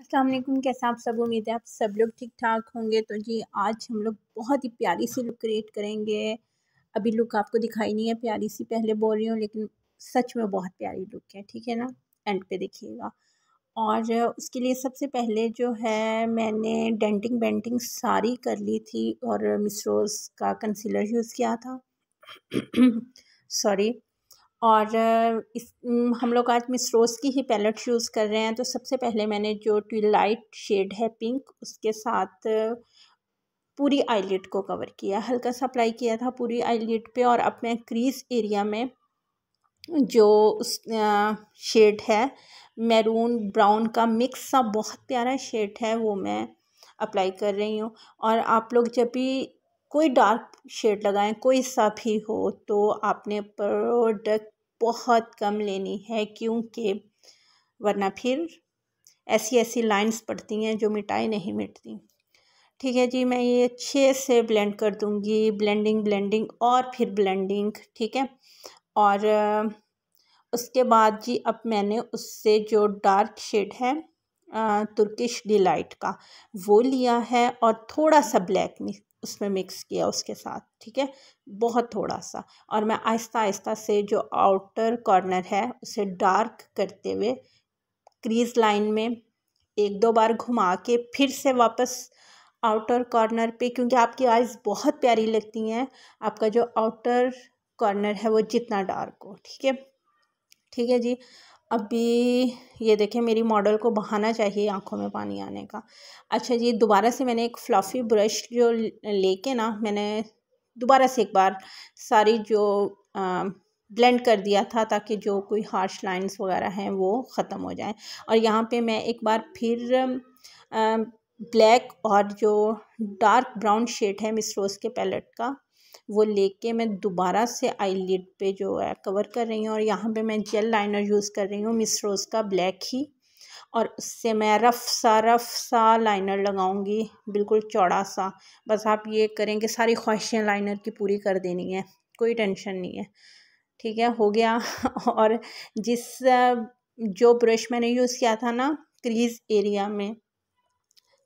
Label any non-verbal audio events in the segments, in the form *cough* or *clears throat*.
असलम कैसे आप सब उम्मीद है आप सब लोग ठीक ठाक होंगे तो जी आज हम लोग बहुत ही प्यारी सी लुक क्रिएट करेंगे अभी लुक आपको दिखाई नहीं है प्यारी सी पहले बोल रही हूँ लेकिन सच में बहुत प्यारी लुक है ठीक है ना एंड पे देखिएगा और उसके लिए सबसे पहले जो है मैंने डेंटिंग बेंटिंग सारी कर ली थी और मिसरोज़ का कंसीलर यूज़ किया था सॉरी *clears throat* और इस हम लोग आज मिसरोज़ की ही पैलेट यूज़ कर रहे हैं तो सबसे पहले मैंने जो ट्विलाइट शेड है पिंक उसके साथ पूरी आईलिट को कवर किया हल्का सा अप्लाई किया था पूरी आईलिट पे और अब मैं क्रीज एरिया में जो उस शेड है मैरून ब्राउन का मिक्स सा बहुत प्यारा शेड है वो मैं अप्लाई कर रही हूँ और आप लोग जब भी कोई डार्क शेड लगाएं कोई सा भी हो तो आपने प्रोडक्ट बहुत कम लेनी है क्योंकि वरना फिर ऐसी ऐसी लाइंस पड़ती हैं जो मिटाई नहीं मिटती ठीक है जी मैं ये अच्छे से ब्लेंड कर दूँगी ब्लेंडिंग ब्लेंडिंग और फिर ब्लेंडिंग ठीक है और उसके बाद जी अब मैंने उससे जो डार्क शेड है तुर्किश डिलाइट का वो लिया है और थोड़ा सा ब्लैक मिक्स उसमें मिक्स किया उसके साथ ठीक है बहुत थोड़ा सा और मैं आहिस्ता आहिस्ता से जो आउटर कॉर्नर है उसे डार्क करते हुए क्रीज लाइन में एक दो बार घुमा के फिर से वापस आउटर कॉर्नर पे क्योंकि आपकी आइज़ बहुत प्यारी लगती हैं आपका जो आउटर कॉर्नर है वो जितना डार्क हो ठीक है ठीक है जी अभी ये देखें मेरी मॉडल को बहाना चाहिए आंखों में पानी आने का अच्छा जी दोबारा से मैंने एक फ्लफ़ी ब्रश जो लेके ना मैंने दोबारा से एक बार सारी जो आ, ब्लेंड कर दिया था ताकि जो कोई हार्श लाइंस वगैरह हैं वो ख़त्म हो जाएं और यहाँ पे मैं एक बार फिर आ, ब्लैक और जो डार्क ब्राउन शेड है मिस रोज़ के पैलेट का वो लेके मैं दोबारा से आई लिड पे जो है कवर कर रही हूँ और यहाँ पे मैं जेल लाइनर यूज़ कर रही हूँ मिस रोज़ का ब्लैक ही और उससे मैं रफ़ सा रफ़ सा लाइनर लगाऊंगी बिल्कुल चौड़ा सा बस आप ये करें कि सारी ख्वाहिशें लाइनर की पूरी कर देनी है कोई टेंशन नहीं है ठीक है हो गया *laughs* और जिस जो ब्रश मैंने यूज़ किया था ना क्रीज़ एरिया में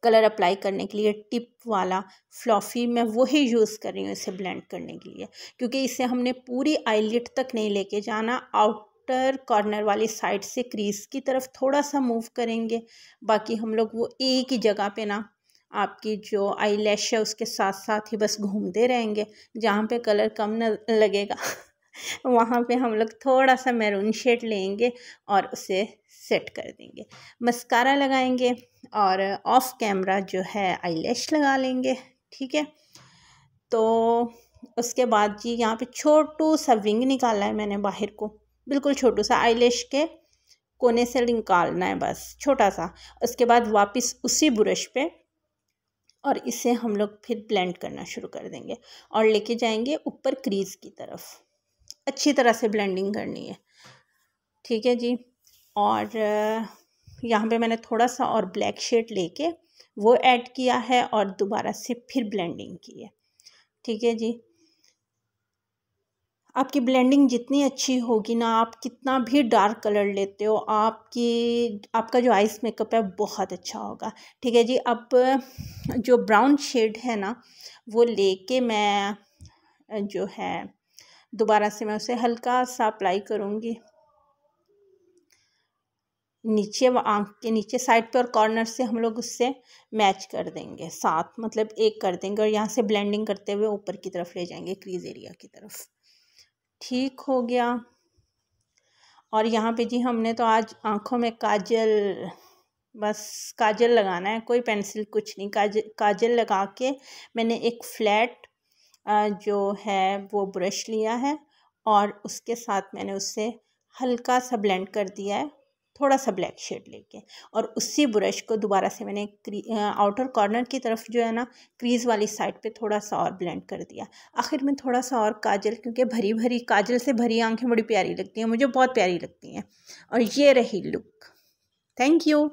कलर अप्लाई करने के लिए टिप वाला फ्लॉफी मैं वही यूज़ कर रही हूँ इसे ब्लेंड करने के लिए क्योंकि इसे हमने पूरी आईलिट तक नहीं लेके जाना आउट आउटर कॉर्नर वाली साइड से क्रीज की तरफ थोड़ा सा मूव करेंगे बाकी हम लोग वो एक ही जगह पे ना आपकी जो आई है उसके साथ साथ ही बस घूमते रहेंगे जहाँ पे कलर कम न लगेगा *laughs* वहाँ पे हम लोग थोड़ा सा मैरून शेड लेंगे और उसे सेट कर देंगे मस्कारा लगाएंगे और ऑफ कैमरा जो है आईलैश लगा लेंगे ठीक है तो उसके बाद जी यहाँ पे छोटू सा विंग निकाला है मैंने बाहर को बिल्कुल छोटू सा आईलैश के कोने से निकालना है बस छोटा सा उसके बाद वापस उसी ब्रश पे और इसे हम लोग फिर ब्लेंड करना शुरू कर देंगे और लेके जाएंगे ऊपर क्रीज़ की तरफ अच्छी तरह से ब्लेंडिंग करनी है ठीक है जी और यहाँ पे मैंने थोड़ा सा और ब्लैक शेड लेके वो ऐड किया है और दोबारा से फिर ब्लेंडिंग की है ठीक है जी आपकी ब्लेंडिंग जितनी अच्छी होगी ना आप कितना भी डार्क कलर लेते हो आपकी आपका जो आइस मेकअप है बहुत अच्छा होगा ठीक है जी अब जो ब्राउन शेड है ना वो लेके मैं जो है दोबारा से मैं उसे हल्का सा अप्लाई करूँगी नीचे व आँख के नीचे साइड पर और कॉर्नर से हम लोग उससे मैच कर देंगे साथ मतलब एक कर देंगे और यहाँ से ब्लेंडिंग करते हुए ऊपर की तरफ ले जाएंगे क्रीज एरिया की तरफ ठीक हो गया और यहाँ पे जी हमने तो आज आँखों में काजल बस काजल लगाना है कोई पेंसिल कुछ नहीं काजल काजल लगा के मैंने एक फ्लैट जो है वो ब्रश लिया है और उसके साथ मैंने उससे हल्का सा ब्लेंड कर दिया है थोड़ा सा ब्लैक शेड लेके और उसी ब्रश को दोबारा से मैंने आउटर कॉर्नर की तरफ जो है ना क्रीज़ वाली साइड पे थोड़ा सा और ब्लेंड कर दिया आखिर में थोड़ा सा और काजल क्योंकि भरी भरी काजल से भरी आंखें बड़ी प्यारी लगती हैं मुझे बहुत प्यारी लगती हैं और ये रही लुक थैंक यू